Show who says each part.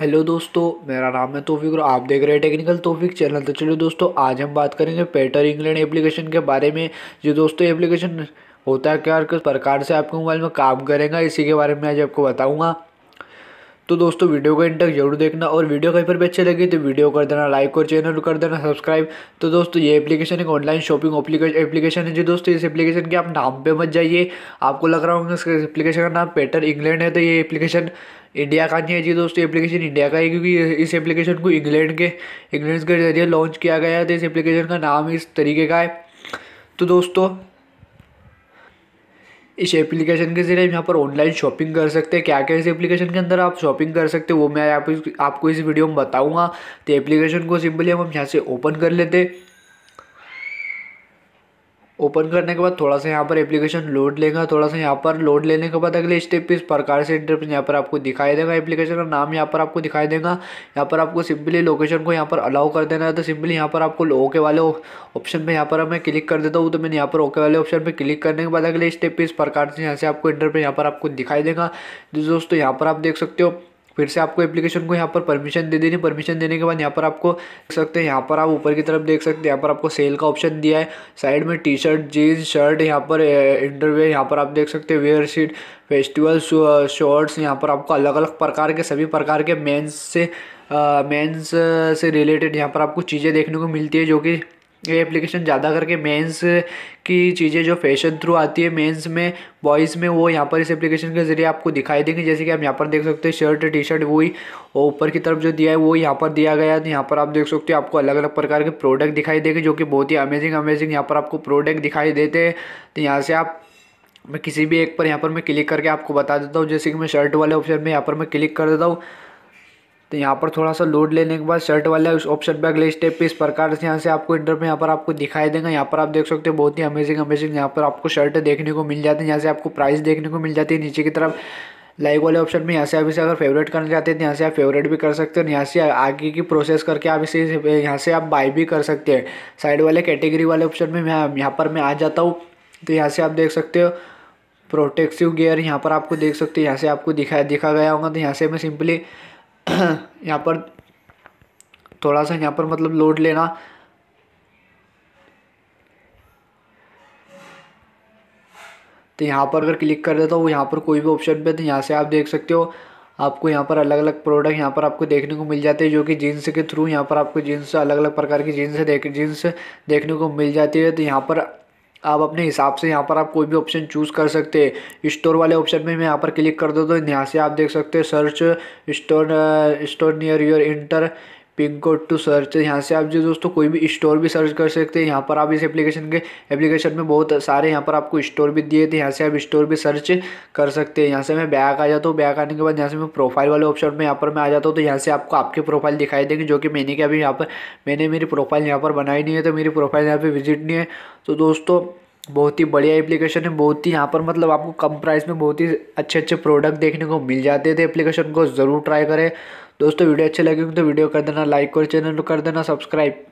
Speaker 1: hello दोस्तों मेरा नाम है तोफिक और आप देख रहे हैं टेक्निकल तोफिक चैनल तो चलिए दोस्तों आज हम बात करेंगे पेटर इंग्लैंड एप्लीकेशन के बारे में जो दोस्तों एप्लीकेशन होता है क्या और किस प्रकार से आपके मोबाइल में काम करेगा इसी के बारे में आज आपको बताऊंगा तो दोस्तों वीडियो को इन तक जरूर देखना और वीडियो कहीं पर भी अच्छी लगी तो वीडियो कर देना लाइक और चैनल कर देना सब्सक्राइब तो दोस्तों ये एप्लीकेशन एक ऑनलाइन शॉपिंग एप्लीकेशन है जी दोस्तों इस एप्लीकेशन के आप नाम पे मत जाइए आपको लग रहा होगा इस एप्लीकेशन का नाम पेटर इंग्लैंड है तो ये एप्लीकेशन इंडिया का नहीं है जी दोस्तों एप्लीकेशन इंडिया का है क्योंकि इस एप्लीकेशन को इंग्लैंड के इंग्लैंड के जरिए लॉन्च किया गया है तो इस एप्लीकेशन का नाम इस तरीके का है तो दोस्तों इस एप्लीकेशन के जरिए यहाँ पर ऑनलाइन शॉपिंग कर सकते हैं क्या क्या इस एप्लीकेशन के अंदर आप शॉपिंग कर सकते हैं वो मैं आप, आपको इस वीडियो में बताऊँगा तो एप्लीकेशन को सिंपली हम यहाँ से ओपन कर लेते ओपन करने के बाद थोड़ा सा यहाँ पर एप्लीकेशन लोड लेगा थोड़ा सा यहाँ पर लोड लेने के बाद अगले स्टेप इस प्रकार से इंटरप्रेस यहाँ पर आपको दिखाई देगा एप्लीकेशन का नाम यहाँ पर आपको दिखाई देगा यहाँ पर आपको सिंपली लोकेशन को यहाँ पर अलाउ कर देना है तो सिंपली यहाँ पर आपको ओके वाले ऑप्शन पर यहाँ पर मैं क्लिक कर देता हूँ तो मैंने यहाँ पर ओके वाले ऑप्शन पर क्लिक करने के बाद अगले स्टेप इस प्रकार से यहाँ से आपको इंटरप्रेस यहाँ पर आपको दिखाई देगा दोस्तों यहाँ पर आप देख सकते हो फिर से आपको एप्लीकेशन को यहाँ पर परमिशन दे देनी परमिशन देने के बाद यहाँ पर आपको देख सकते हैं यहाँ पर आप ऊपर की तरफ देख सकते हैं यहाँ पर आपको सेल का ऑप्शन दिया है साइड में टी शर्ट जीन्स शर्ट यहाँ पर इंटरव्यू यहाँ पर आप देख सकते हैं वेयर शीट फेस्टिवल शॉर्ट्स यहाँ पर आपको अलग अलग प्रकार के सभी प्रकार के मेन्स से मेन्स से रिलेटेड यहाँ पर आपको चीज़ें देखने को मिलती है जो कि ये एप्लीकेशन ज़्यादा करके मेंस की चीज़ें जो फैशन थ्रू आती है मेंस में बॉयज़ में वो यहाँ पर इस एप्लीकेशन के ज़रिए आपको दिखाई देंगे जैसे कि आप यहाँ पर देख सकते हैं शर्ट टी शर्ट वही और ऊपर की तरफ जो दिया है वो यहाँ पर दिया गया है यहाँ पर आप देख सकते हो आपको अलग अलग प्रकार के प्रोडक्ट दिखाई देंगे जो कि बहुत ही अमेजिंग अमेजिंग यहाँ पर आपको प्रोडक्ट दिखाई देते हैं तो यहाँ से आप मैं किसी भी एक पर यहाँ पर मैं क्लिक करके आपको बता देता हूँ जैसे कि मैं शर्ट वाले ऑप्शन में यहाँ पर मैं क्लिक कर देता हूँ तो यहाँ पर थोड़ा सा लोड लेने के बाद शर्ट वाला उस ऑप्शन पे अगले स्टेप पे इस प्रकार से यहाँ से आपको इंटर यहाँ पर आपको दिखाई देगा यहाँ पर आप देख सकते हो बहुत ही अमेजिंग अमेजिंग यहाँ पर आपको शर्ट देखने को मिल जाती है यहाँ से आपको प्राइस देखने को मिल जाती है नीचे की तरफ लाइक वाले ऑप्शन में यहाँ से आप इसे अगर फेवरेट करना चाहते हैं तो यहाँ से आप फेवरेट भी कर सकते हो यहाँ से आगे की प्रोसेस करके आप इसे यहाँ से आप बाई भी कर सकते हैं साइड वाले कैटेगरी वाले ऑप्शन में मैं यहाँ पर मैं आ जाता हूँ तो यहाँ से आप देख सकते हो प्रोटेक्सिव गियर यहाँ पर आपको देख सकते हो यहाँ से आपको दिखा दिखा गया होगा तो यहाँ से मैं सिंपली यहाँ पर थोड़ा सा यहाँ पर मतलब लोड लेना तो यहाँ पर अगर क्लिक कर देता हूँ यहाँ पर कोई भी ऑप्शन पे तो यहाँ से आप देख सकते हो आपको यहाँ पर अलग अलग प्रोडक्ट यहाँ पर आपको देखने को मिल जाते हैं जो कि जीन्स के थ्रू यहाँ पर आपको जीन्स अलग अलग प्रकार की जीन्स देख जीन्स देखने को मिल जाती है तो यहाँ पर आप अपने हिसाब से यहाँ पर आप कोई भी ऑप्शन चूज़ कर सकते हैं स्टोर वाले ऑप्शन में मैं यहाँ पर क्लिक कर दो तो यहाँ से आप देख सकते हैं search store store near your enter pin code to search यहाँ से आप जो दोस्तों कोई भी स्टोर भी सर्च कर सकते हैं यहाँ पर आप इस एप्लीकेशन के एप्लीकेशन में बहुत सारे यहाँ पर आपको स्टोर भी दिए थे यहाँ से आप स्टोर भी सर्च कर सकते हैं यहाँ से मैं बैक आ जाता हूँ बैक आने के बाद यहाँ से मैं प्रोफाइल वाले ऑप्शन में यहाँ पर मैं आ जाता हूँ तो यहाँ से आपको आपके प्रोफाइल दिखाई देंगे जो कि मैंने क्या अभी यहाँ पर मैंने मेरी प्रोफाइल यहाँ पर बनाई नहीं है तो मेरी प्रोफाइल यहाँ पर विजिट नहीं है तो दोस्तों बहुत ही बढ़िया एप्लीकेशन है बहुत ही यहाँ पर मतलब आपको कम प्राइस में बहुत ही अच्छे अच्छे प्रोडक्ट देखने को मिल जाते थे एप्लीकेशन को ज़रूर ट्राई करें दोस्तों वीडियो अच्छे लगेंगे तो वीडियो कर देना लाइक और चैनल को कर देना सब्सक्राइब